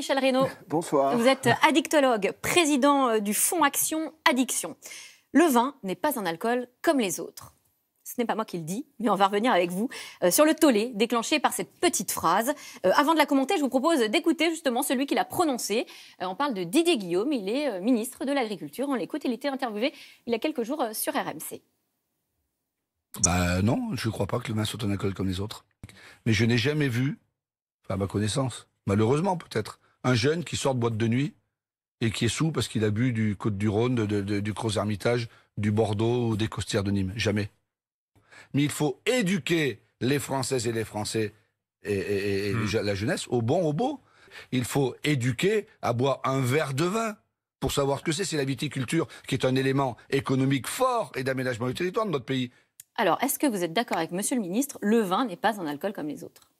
Michel Reynaud. Bonsoir. Vous êtes addictologue, président euh, du Fonds Action Addiction. Le vin n'est pas un alcool comme les autres. Ce n'est pas moi qui le dis, mais on va revenir avec vous euh, sur le tollé déclenché par cette petite phrase. Euh, avant de la commenter, je vous propose d'écouter justement celui qui l'a prononcé. on parle de Didier Guillaume, il est ministre de l'Agriculture. On l'écoute, il était interviewé il y a quelques jours sur RMC. Bah non, je ne crois pas que le vin soit un alcool comme les autres. Mais je n'ai jamais vu, à ma connaissance, malheureusement peut-être, un jeune qui sort de boîte de nuit et qui est sous parce qu'il a bu du Côte-du-Rhône, du gros hermitage du Bordeaux ou des Costières de Nîmes. Jamais. Mais il faut éduquer les Françaises et les Français et, hmm. la jeunesse au bon, au beau. Il faut éduquer à boire un verre de vin pour savoir ce que c'est. C'est la viticulture qui est un élément économique fort et d'aménagement du territoire de notre pays. Alors, est-ce que vous êtes d'accord avec Monsieur le Ministre, le vin n'est pas un alcool comme les autres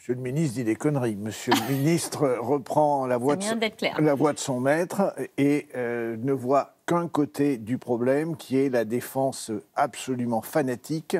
Monsieur le ministre dit des conneries. Monsieur le ministre reprend la voix, de, son maître et euh, ne voit qu'un côté du problème, qui est la défense absolument fanatique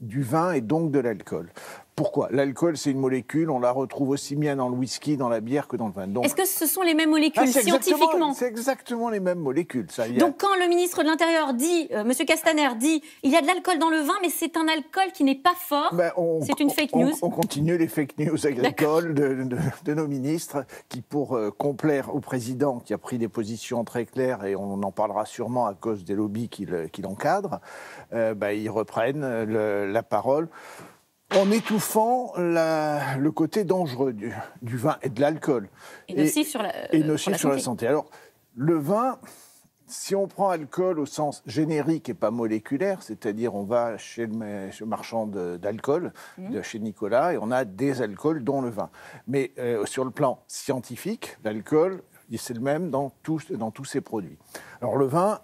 du vin et donc de l'alcool. Pourquoi L'alcool, c'est une molécule, on la retrouve aussi bien dans le whisky, dans la bière que dans le vin. Est-ce que ce sont les mêmes molécules ah, scientifiquement C'est exactement les mêmes molécules. Ça, Donc quand le ministre de l'Intérieur dit, euh, Monsieur Castaner dit, il y a de l'alcool dans le vin, mais c'est un alcool qui n'est pas fort, ben, c'est une fake news. On, continue les fake news agricoles de, nos ministres qui, pour euh, complaire au président qui a pris des positions très claires, et on en parlera sûrement à cause des lobbies qui euh, l'encadrent, ben, ils reprennent la parole en étouffant le côté dangereux du, vin et de l'alcool. Et, nocif sur la, santé. Alors, le vin, si on prend alcool au sens générique et pas moléculaire, c'est-à-dire on va chez le marchand d'alcool, mmh. chez Nicolas, et on a des alcools dont le vin. Mais euh, sur le plan scientifique, l'alcool, c'est le même dans, dans tous ces produits. Alors le vin,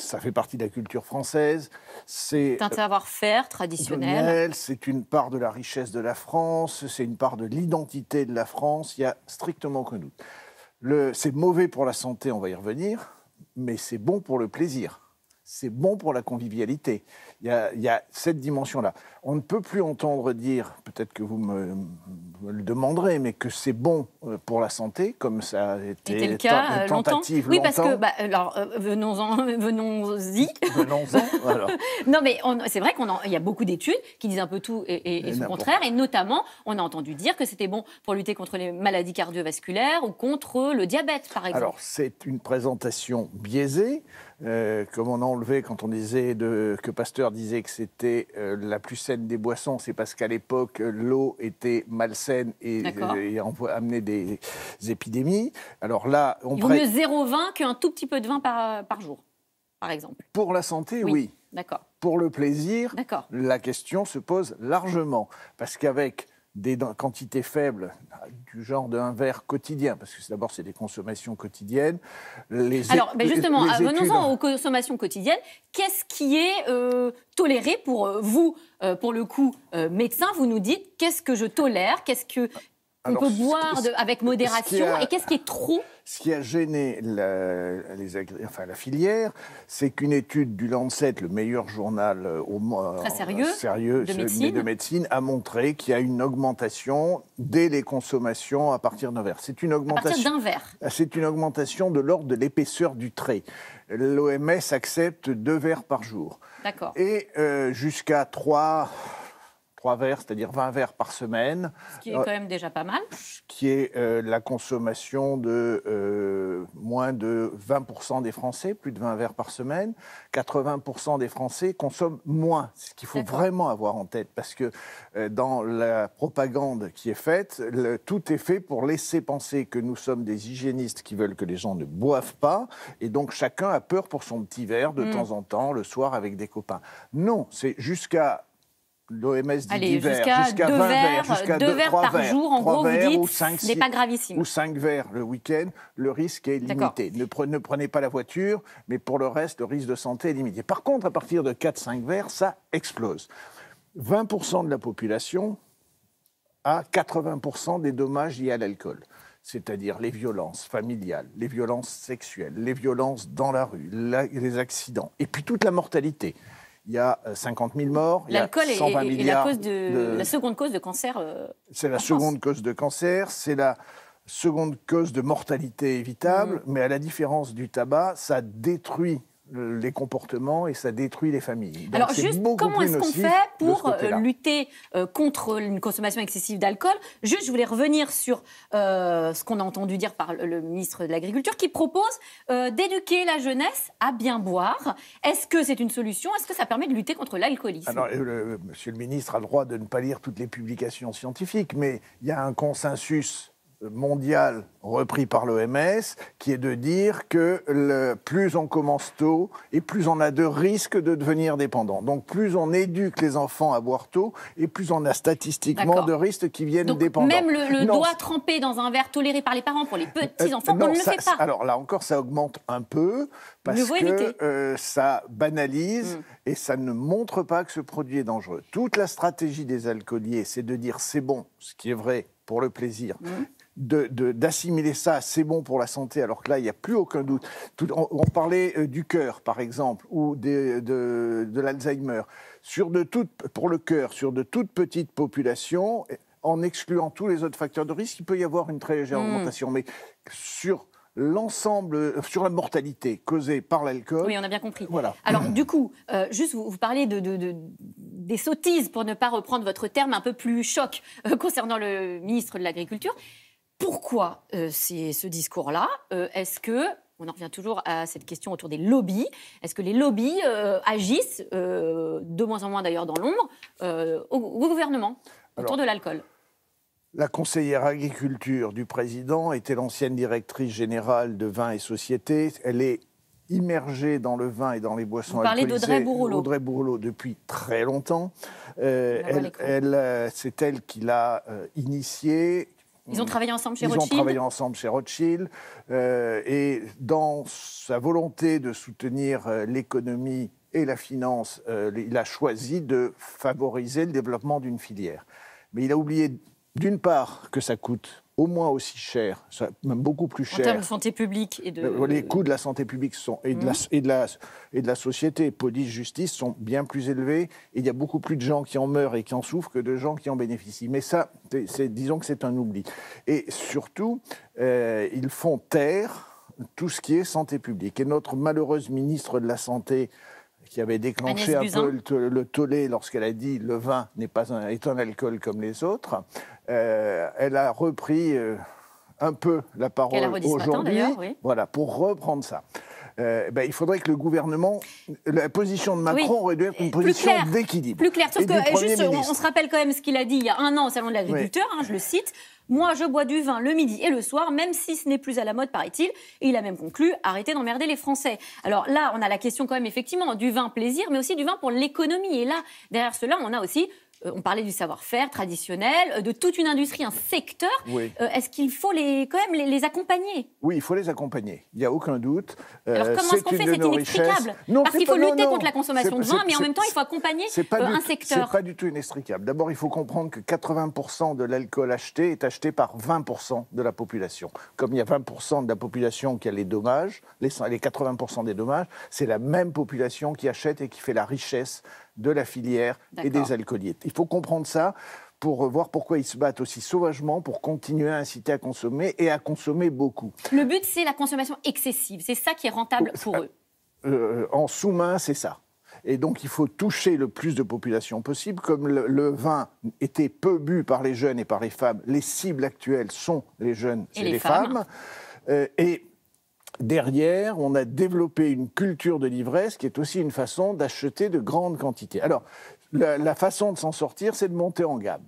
ça fait partie de la culture française. C'est un euh, savoir-faire traditionnel. C'est une part de la richesse de la France, c'est une part de l'identité de la France. Il n'y a strictement aucun doute. C'est mauvais pour la santé, on va y revenir, mais c'est bon pour le plaisir c'est bon pour la convivialité. Il y a, cette dimension-là. On ne peut plus entendre dire, peut-être que vous me, le demanderez, mais que c'est bon euh, pour la santé, comme ça a été, le cas euh, tentative longtemps. Oui, parce que, bah, alors, euh, venons-en, venons-y. Venons-en, non, mais c'est vrai qu'il y a beaucoup d'études qui disent un peu tout et, et, contraire, et notamment, on a entendu dire que c'était bon pour lutter contre les maladies cardiovasculaires ou contre le diabète, par exemple. Alors, c'est une présentation biaisée euh, comme on a enlevé quand on disait de, que Pasteur disait que c'était euh, la plus saine des boissons, c'est parce qu'à l'époque, l'eau était malsaine et, euh, amenait des, épidémies. Alors là, on Il vaut mieux zéro vin qu'un tout petit peu de vin par, jour, par exemple. Pour la santé, oui. D'accord. Pour le plaisir, la question se pose largement. Parce qu'avec des quantités faibles, du genre d'un verre quotidien, parce que d'abord, c'est des consommations quotidiennes. Les Alors, ben justement, venons-en aux consommations quotidiennes. Qu'est-ce qui est euh, toléré pour euh, vous, euh, pour le coup, médecin Vous nous dites, qu'est-ce que je tolère Qu'est-ce que, on peut boire avec modération. et qu'est-ce qui est trop Ce qui a gêné la, les, enfin, la filière, c'est qu'une étude du Lancet, le meilleur journal euh, au sérieux, euh, de, médecine. a montré qu'il y a une augmentation dès les consommations à partir d'un verre. C'est une augmentation. d'un verre. C'est une augmentation de l'ordre de l'épaisseur du trait. L'OMS accepte deux verres par jour. D'accord. Et euh, jusqu'à trois 3 verres, c'est-à-dire 20 verres par semaine. Ce qui est quand même déjà pas mal. Ce qui est euh, la consommation de euh, moins de 20% des Français, plus de 20 verres par semaine. 80% des Français consomment moins, C'est ce qu'il faut vraiment avoir en tête, parce que euh, dans la propagande qui est faite, tout est fait pour laisser penser que nous sommes des hygiénistes qui veulent que les gens ne boivent pas, et donc chacun a peur pour son petit verre de mm. temps en temps, le soir avec des copains. Non, c'est jusqu'à L'OMS dit jusqu'à 20 verres, jusqu'à 2 verres par verres, jour, en gros, vous dites, 5, pas gravissime. Ou 5 verres le week-end, le risque est limité. Ne, ne, prenez pas la voiture, mais pour le reste, le risque de santé est limité. Par contre, à partir de 4-5 verres, ça explose. 20% de la population a 80% des dommages liés à l'alcool, c'est-à-dire les violences familiales, les violences sexuelles, les violences dans la rue, les accidents, et puis toute la mortalité il y a 50 euh, 000 morts. L'alcool est, la, de, la, seconde cause de cancer. Euh, c'est la seconde cause de cancer, c'est la seconde cause de mortalité évitable, mm. mais à la différence du tabac, ça détruit les comportements et ça détruit les familles. Alors juste, comment est-ce qu'on fait pour euh, lutter euh, contre une consommation excessive d'alcool Juste, je voulais revenir sur euh, ce qu'on a entendu dire par le ministre de l'Agriculture qui propose d'éduquer la jeunesse à bien boire. Est-ce que c'est une solution Est-ce que ça permet de lutter contre l'alcoolisme Alors, monsieur le ministre a le droit de ne pas lire toutes les publications scientifiques, mais il y a un consensus mondial repris par l'OMS, qui est de dire que plus on commence tôt et plus on a de risques de devenir dépendant. Donc plus on éduque les enfants à boire tôt et plus on a statistiquement de risques qui viennent Donc, Même le, doigt trempé dans un verre toléré par les parents pour les petits-enfants, euh, on ne le fait pas. Alors là encore, ça augmente un peu parce que euh, ça banalise hmm. et ça ne montre pas que ce produit est dangereux. Toute la stratégie des alcooliers, c'est de dire c'est bon, ce qui est vrai pour le plaisir. Hmm d'assimiler ça, c'est bon pour la santé, alors que là, il n'y a plus aucun doute. on, parlait euh, du cœur, par exemple, ou de, l'Alzheimer. pour le cœur, sur de toutes petites populations, eh, en excluant tous les autres facteurs de risque, il peut y avoir une très légère hmm. augmentation. Mais sur l'ensemble euh, sur la mortalité causée par l'alcool. Oui, on a bien compris. Voilà. Alors, du coup, euh, juste vous, parlez de, des sottises, pour ne pas reprendre votre terme un peu plus choc concernant le ministre de l'Agriculture pourquoi euh, ce discours-là euh, Est-ce que on en revient toujours à cette question autour des lobbies. Est-ce que les lobbies euh, agissent, de moins en moins d'ailleurs dans l'ombre, au, gouvernement autour de l'alcool La conseillère agriculture du président était l'ancienne directrice générale de Vins et Sociétés. Elle est immergée dans le vin et dans les boissons Vous parlez alcoolisées. d'Audrey Bourrelot. Audrey Bourrelot depuis très longtemps. Elle, c'est elle qui l'a initiée, ils ont mm. travaillé ensemble chez Rothschild. Euh, et dans sa volonté de soutenir euh, l'économie et la finance, euh, il a choisi de favoriser le développement d'une filière. Mais il a oublié, d'une part, que ça coûte au moins aussi cher, même beaucoup plus cher. En termes de santé publique et de... Euh, les coûts de la santé publique sont, et, de la, mmh. et, de et de la société, police, justice, sont bien plus élevés. Et il y a beaucoup plus de gens qui en meurent et qui en souffrent que de gens qui en bénéficient. Mais ça, disons que c'est un oubli. Et surtout, euh, ils font taire tout ce qui est santé publique. Et notre malheureuse ministre de la Santé, qui avait déclenché un peu le, tollé lorsqu'elle a dit le vin n'est pas un, est un alcool comme les autres, euh, elle a repris euh, un peu la parole aujourd'hui. Voilà, pour reprendre ça. Euh, ben, il faudrait que le gouvernement, la position de Macron aurait dû être une position d'équilibre. Plus claire, sauf on, se rappelle quand même ce qu'il a dit il y a un an au Salon de l'agriculteur, hein, je le cite. Moi, je bois du vin le midi et le soir, même si ce n'est plus à la mode, paraît-il. Et il a même conclu arrêtez d'emmerder les Français. Alors là, on a la question quand même effectivement du vin plaisir, mais aussi du vin pour l'économie. Et là, derrière cela, on a aussi euh, on parlait du savoir-faire traditionnel, euh, de toute une industrie, un secteur. Euh, est-ce qu'il faut les, quand même les, accompagner Oui, il faut les accompagner. Il n'y a aucun doute. Alors comment est-ce qu'on fait C'est inextricable. Parce qu'il faut lutter contre la consommation de vin, mais en même temps, il faut accompagner un secteur. C'est pas du tout inextricable. D'abord, il faut comprendre que 80% de l'alcool acheté est acheté par 20% de la population. Comme il y a 20% de la population qui a les dommages, les 80% des dommages, c'est la même population qui achète et qui fait la richesse de la filière et des alcooliers. Il faut comprendre ça pour voir pourquoi ils se battent aussi sauvagement pour continuer à inciter à consommer et à consommer beaucoup. Le but, c'est la consommation excessive. C'est ça qui est rentable pour eux. Euh, en sous-main, c'est ça. Et donc, il faut toucher le plus de population possible. Comme le, vin était peu bu par les jeunes et par les femmes, les cibles actuelles sont les jeunes et, les, femmes. Euh, et derrière, on a développé une culture de l'ivresse qui est aussi une façon d'acheter de grandes quantités. Alors, la, façon de s'en sortir, c'est de monter en gamme.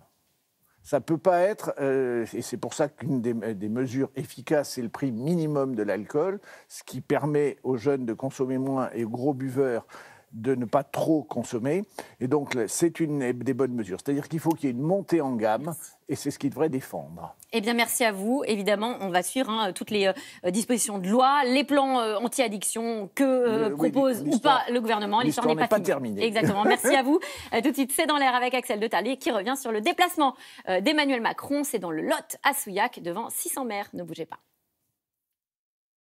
Ça ne peut pas être, euh, et c'est pour ça qu'une des, des, mesures efficaces, c'est le prix minimum de l'alcool, ce qui permet aux jeunes de consommer moins et aux gros buveurs de ne pas trop consommer. Et donc, c'est une des bonnes mesures. C'est-à-dire qu'il faut qu'il y ait une montée en gamme et c'est ce qu'il devrait défendre. Eh bien, merci à vous. Évidemment, on va suivre hein, toutes les euh, dispositions de loi, les plans euh, anti-addiction que euh, propose ou pas le gouvernement. L'histoire n'est pas, pas terminée. Exactement. Merci à vous. tout de suite, c'est dans l'air avec Axel de Talley qui revient sur le déplacement d'Emmanuel Macron. C'est dans le Lot à Souillac devant 600 maires. Ne bougez pas.